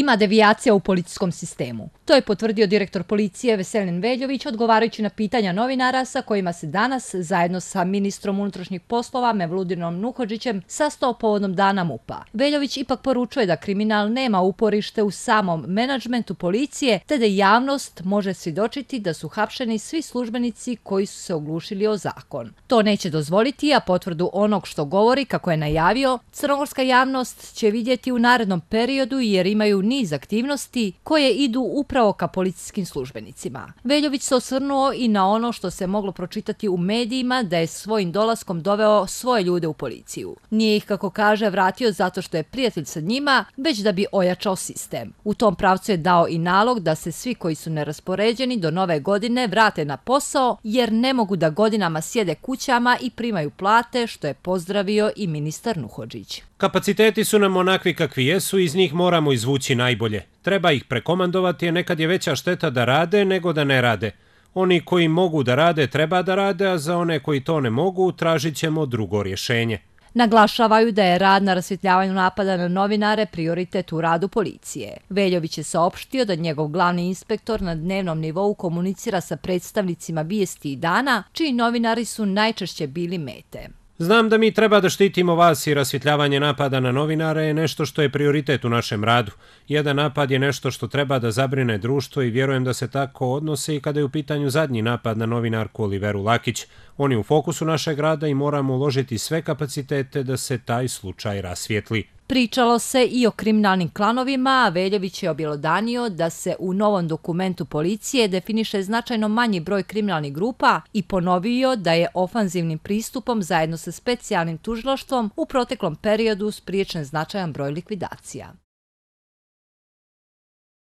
ima devijacija u policijskom sistemu. To je potvrdio direktor policije Veselin Veljović odgovarajući na pitanja novinara sa kojima se danas, zajedno sa ministrom unutrašnjih poslova Mevludinom Nuhođićem, sastao povodnom dana MUPA. Veljović ipak poručuje da kriminal nema uporište u samom menadžmentu policije, te da javnost može svidočiti da su hapšeni svi službenici koji su se oglušili o zakon. To neće dozvoliti, a potvrdu onog što govori, kako je najavio, crnogorska javnost će vidjeti u narednom periodu jer imaju niz aktivnosti koje idu upravo ka policijskim službenicima. Veljović se osvrnuo i na ono što se moglo pročitati u medijima da je svojim dolaskom doveo svoje ljude u policiju. Nije ih, kako kaže, vratio zato što je prijatelj sa njima, već da bi ojačao sistem. U tom pravcu je dao i nalog da se svi koji su neraspoređeni do nove godine vrate na posao jer ne mogu da godinama sjede kućama i primaju plate što je pozdravio i ministar Nuhođić. Kapaciteti su nam onakvi kakvi jesu, iz njih moramo izvući najbolje. Treba ih prekomandovati, a nekad je veća šteta da rade nego da ne rade. Oni koji mogu da rade, treba da rade, a za one koji to ne mogu, tražit ćemo drugo rješenje. Naglašavaju da je rad na rasvjetljavanju napada na novinare prioritet u radu policije. Veljović je saopštio da njegov glavni inspektor na dnevnom nivou komunicira sa predstavnicima vijesti i dana, čiji novinari su najčešće bili mete. Znam da mi treba da štitimo vas i rasvjetljavanje napada na novinare je nešto što je prioritet u našem radu. Jedan napad je nešto što treba da zabrine društvo i vjerujem da se tako odnose i kada je u pitanju zadnji napad na novinarku Oliveru Lakić. On je u fokusu našeg rada i moramo uložiti sve kapacitete da se taj slučaj rasvjetli. Pričalo se i o kriminalnim klanovima, a Veljević je objelodanio da se u novom dokumentu policije definiše značajno manji broj kriminalnih grupa i ponovio da je ofanzivnim pristupom zajedno sa specijalnim tužiloštvom u proteklom periodu spriječen značajan broj likvidacija.